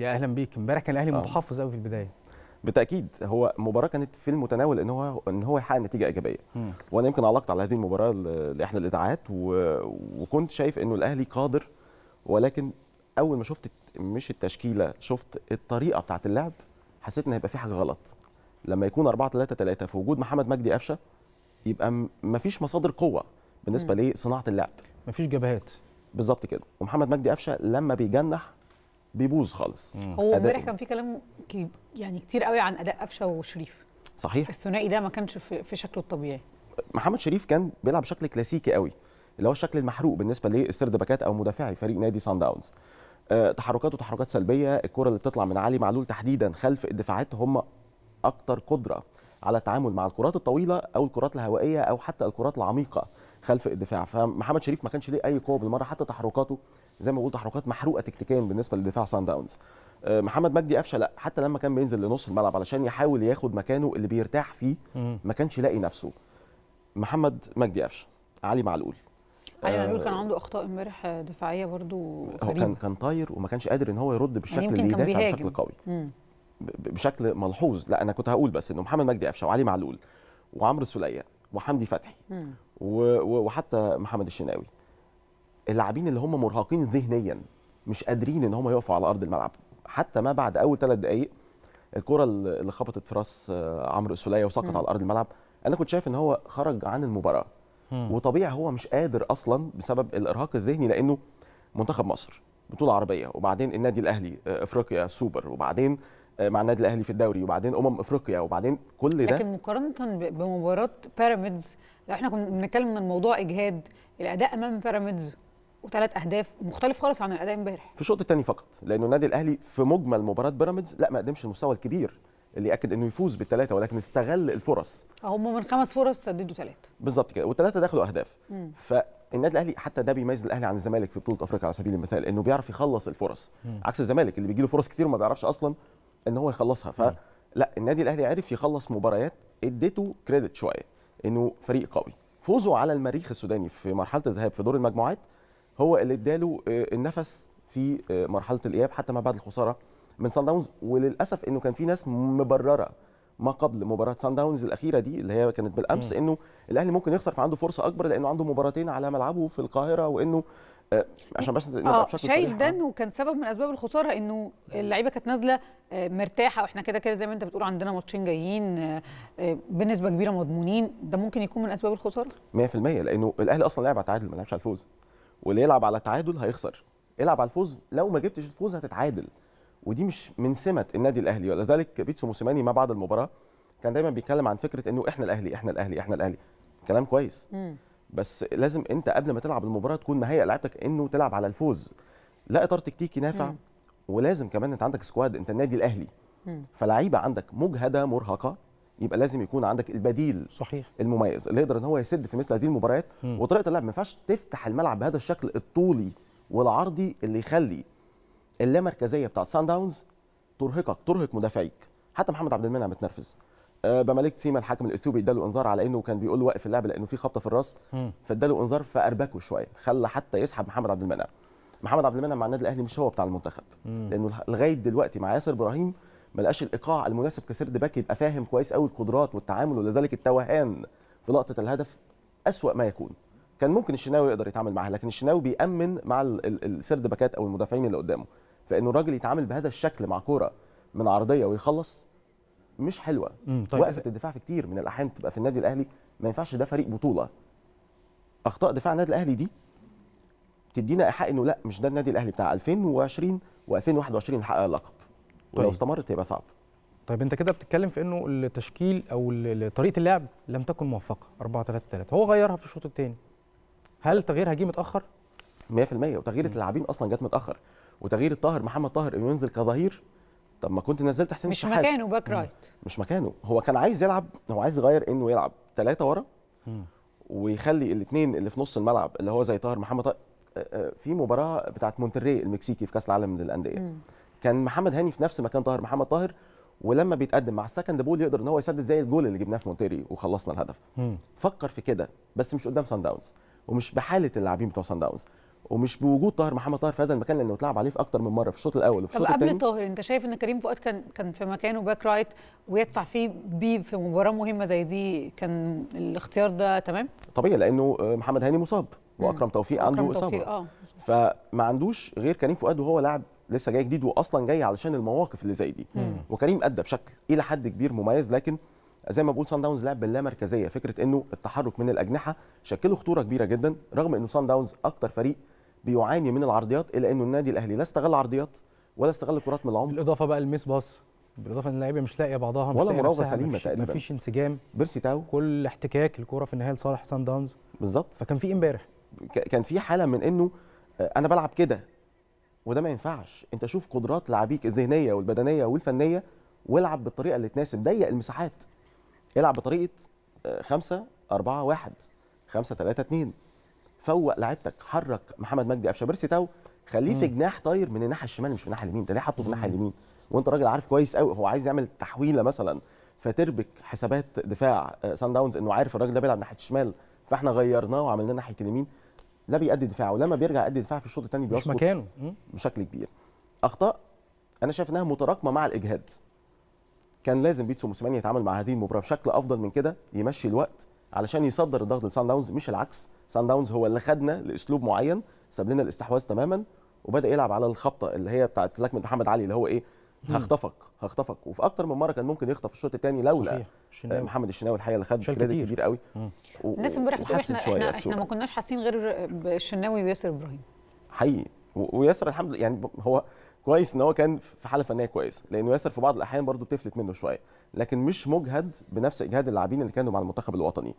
يا اهلا بيك امبارح كان الاهلي آه. متحفظ قوي في البدايه بالتاكيد هو مباراه كانت في المتناول ان هو ان هو يحقق نتيجه ايجابيه م. وانا يمكن علقت على هذه المباراه لاحدى الاذاعات و... وكنت شايف انه الاهلي قادر ولكن اول ما شفت مش التشكيله شفت الطريقه بتاعه اللعب حسيت ان هيبقى في حاجه غلط لما يكون 4 3 3 في وجود محمد مجدي قفشه يبقى ما فيش مصادر قوه بالنسبه لصناعه اللعب ما فيش جبهات بالظبط كده ومحمد مجدي قفشه لما بيجنح بيبوظ خالص هو امبارح كان في كلام يعني كتير قوي عن اداء قفشه وشريف صحيح الثنائي ده ما كانش في, شكله الطبيعي محمد شريف كان بيلعب شكل كلاسيكي قوي اللي هو الشكل المحروق بالنسبه لسرد باكات او مدافعي فريق نادي سان داونز أه تحركاته تحركات سلبيه الكره اللي بتطلع من علي معلول تحديدا خلف الدفاعات هم اكتر قدره على التعامل مع الكرات الطويله او الكرات الهوائيه او حتى الكرات العميقه خلف الدفاع فمحمد شريف ما كانش ليه اي قوه بالمره حتى تحركاته زي ما بقول تحركات محروقه تكتيكيا بالنسبه لدفاع سان داونز آه، محمد مجدي قفشه لا حتى لما كان بينزل لنص الملعب علشان يحاول ياخد مكانه اللي بيرتاح فيه ما كانش لاقي نفسه محمد مجدي قفشه علي معلول علي آه، معلول كان عنده اخطاء امبارح آه، دفاعيه برضو هو كان كان طاير وما كانش قادر ان هو يرد بالشكل يعني اللي يدافع بشكل قوي مم. بشكل ملحوظ لا انا كنت هقول بس انه محمد مجدي قفشه وعلي معلول وعمرو سوليه وحمدي فتحي وحتى محمد الشناوي اللاعبين اللي هم مرهقين ذهنيا مش قادرين ان هم يقفوا على ارض الملعب حتى ما بعد اول ثلاث دقائق الكره اللي خبطت في راس آه، عمرو سوليه وسقط على ارض الملعب انا كنت شايف ان هو خرج عن المباراه وطبيعي هو مش قادر اصلا بسبب الارهاق الذهني لانه منتخب مصر بطوله عربيه وبعدين النادي الاهلي آه، افريقيا سوبر وبعدين آه، مع النادي الاهلي في الدوري وبعدين امم افريقيا وبعدين كل ده لكن مقارنه بمباراه بيراميدز لو احنا كنا بنتكلم ان الموضوع اجهاد الاداء امام بيراميدز وثلاث اهداف مختلف خالص عن الاداء امبارح في الشوط الثاني فقط لانه النادي الاهلي في مجمل مباراه بيراميدز لا ما قدمش المستوى الكبير اللي ياكد انه يفوز بالثلاثه ولكن استغل الفرص هم من خمس فرص سددوا ثلاثه بالظبط كده والثلاثه دخلوا اهداف مم. فالنادي الاهلي حتى ده بيميز الاهلي عن الزمالك في بطوله افريقيا على سبيل المثال انه بيعرف يخلص الفرص مم. عكس الزمالك اللي بيجي له فرص كتير وما بيعرفش اصلا ان هو يخلصها فلا النادي الاهلي عرف يخلص مباريات اديته كريدت شويه انه فريق قوي فوزه على المريخ السوداني في مرحله الذهاب في دور المجموعات هو اللي اداله آه، النفس في آه، مرحله الاياب حتى ما بعد الخساره من سان داونز وللاسف انه كان في ناس مبرره ما قبل مباراه سان داونز الاخيره دي اللي هي كانت بالامس انه الاهلي ممكن يخسر فعنده فرصه اكبر لانه عنده مباراتين على ملعبه في القاهره وانه آه، عشان بس نبقى آه، بشكل شايف ده آه. انه كان سبب من اسباب الخساره انه اللعيبه كانت نازله مرتاحه واحنا كده كده زي ما انت بتقول عندنا ماتشين جايين بنسبه كبيره مضمونين ده ممكن يكون من اسباب الخساره 100% لانه الاهلي اصلا لعب على التعادل ما لعبش على الفوز واللي يلعب على التعادل هيخسر العب على الفوز لو ما جبتش الفوز هتتعادل ودي مش من سمه النادي الاهلي ولذلك بيتسو موسيماني ما بعد المباراه كان دايما بيتكلم عن فكره انه احنا الاهلي احنا الاهلي احنا الاهلي كلام كويس مم. بس لازم انت قبل ما تلعب المباراه تكون مهيئ لعيبتك انه تلعب على الفوز لا اطار تكتيكي نافع ولازم كمان انت عندك سكواد انت النادي الاهلي فلعيبه عندك مجهده مرهقه يبقى لازم يكون عندك البديل صحيح المميز اللي يقدر ان هو يسد في مثل هذه المباريات وطريقه اللعب ما ينفعش تفتح الملعب بهذا الشكل الطولي والعرضي اللي يخلي اللامركزيه بتاعت سان داونز ترهقك ترهق مدافعيك حتى محمد عبد المنعم متنرفز آه، بمالك سيما الحكم الاثيوبي اداله انذار على انه كان بيقول له وقف اللعب لانه في خبطه في الراس فاداله انذار فاربكه شويه خلى حتى يسحب محمد عبد المنعم محمد عبد المنعم مع النادي الاهلي مش هو بتاع المنتخب لانه لغايه دلوقتي مع ياسر ابراهيم ما لقاش الايقاع المناسب كسرد باك يبقى فاهم كويس قوي القدرات والتعامل ولذلك التوهان في لقطه الهدف اسوا ما يكون كان ممكن الشناوي يقدر يتعامل معاها لكن الشناوي بيامن مع السرد باكات او المدافعين اللي قدامه فانه الراجل يتعامل بهذا الشكل مع كوره من عرضيه ويخلص مش حلوه طيب وقفه الدفاع في كتير من الاحيان بتبقى في النادي الاهلي ما ينفعش ده فريق بطوله اخطاء دفاع النادي الاهلي دي تدينا ايحاء انه لا مش ده النادي الاهلي بتاع 2020 و2021 اللي حقق اللقب ولو طيب. استمرت هيبقى صعب طيب انت كده بتتكلم في انه التشكيل او طريقه اللعب لم تكن موفقه 4 3 3 هو غيرها في الشوط الثاني هل تغييرها جه متاخر 100% وتغيير اللاعبين اصلا جت متاخر وتغيير الطاهر محمد طاهر انه ينزل كظهير طب ما كنت نزلت حسين مش الشحات مش مكانه باك رايت مش مكانه هو كان عايز يلعب هو عايز يغير انه يلعب ثلاثه ورا ويخلي الاثنين اللي في نص الملعب اللي هو زي طاهر محمد طاهر آه، آه، في مباراه بتاعت مونتري المكسيكي في كاس العالم للانديه كان محمد هاني في نفس مكان طاهر محمد طاهر ولما بيتقدم مع السكند بول يقدر ان هو يسدد زي الجول اللي جبناه في مونتيري وخلصنا الهدف مم. فكر في كده بس مش قدام سان داونز ومش بحاله اللاعبين بتوع سان داونز ومش بوجود طاهر محمد طاهر في هذا المكان لانه اتلعب عليه في اكتر من مره في الشوط الاول وفي الشوط الثاني طب قبل طاهر انت شايف ان كريم فؤاد كان كان في مكانه باك رايت ويدفع فيه بي في مباراه مهمه زي دي كان الاختيار ده تمام؟ طبيعي لانه آه، محمد هاني مصاب واكرم توفيق عنده أكرم اصابه توفيق. آه. فما عندوش غير كريم فؤاد وهو لاعب لسه جاي جديد واصلا جاي علشان المواقف اللي زي دي مم. وكريم ادى بشكل الى حد كبير مميز لكن زي ما بقول سان داونز لعب باللا مركزيه فكره انه التحرك من الاجنحه شكله خطوره كبيره جدا رغم انه سان داونز اكتر فريق بيعاني من العرضيات الا انه النادي الاهلي لا استغل عرضيات ولا استغل كرات من العمق بالاضافه بقى الميس باص بالاضافه ان اللعيبه مش لاقيه بعضها مش ولا مراوغه سليمه تقريبا مفيش انسجام بيرسي تاو كل احتكاك الكوره في النهايه لصالح سان داونز بالظبط فكان في امبارح كان في حاله من انه آه، انا بلعب كده وده ما ينفعش انت شوف قدرات لعبيك الذهنيه والبدنيه والفنيه والعب بالطريقه اللي تناسب ضيق المساحات العب بطريقه 5 4 1 5 3 2 فوق لعبتك حرك محمد مجدي قفشه بيرسي تاو خليه في جناح طاير من الناحيه الشمال مش من الناحيه اليمين ده ليه حاطه في الناحيه اليمين وانت راجل عارف كويس قوي هو عايز يعمل تحويله مثلا فتربك حسابات دفاع سان آه، داونز انه عارف الراجل ده بيلعب ناحيه الشمال فاحنا غيرناه وعملناه ناحيه اليمين لا بيأدي دفاع ولما بيرجع يأدي دفاع في الشوط الثاني بيسقط مش مكانه بشكل كبير اخطاء انا شايف انها متراكمه مع الاجهاد كان لازم بيتسو موسيماني يتعامل مع هذه المباراه بشكل افضل من كده يمشي الوقت علشان يصدر الضغط لسان داونز مش العكس سان داونز هو اللي خدنا لاسلوب معين ساب لنا الاستحواذ تماما وبدا يلعب على الخبطه اللي هي بتاعت لكمه محمد علي اللي هو ايه هخطفك هخطفك وفي اكتر من مره كان ممكن يخطف الشوط الثاني لولا الشناوي. آه، محمد الشناوي الحقيقه اللي خد كريدت كبير قوي الناس امبارح احنا احنا, احنا ما كناش حاسين غير بالشناوي وياسر ابراهيم حقيقي وياسر الحمد لله يعني هو كويس ان هو كان في حاله فنيه كويسه لان ياسر في بعض الاحيان برضه بتفلت منه شويه لكن مش مجهد بنفس اجهاد اللاعبين اللي كانوا مع المنتخب الوطني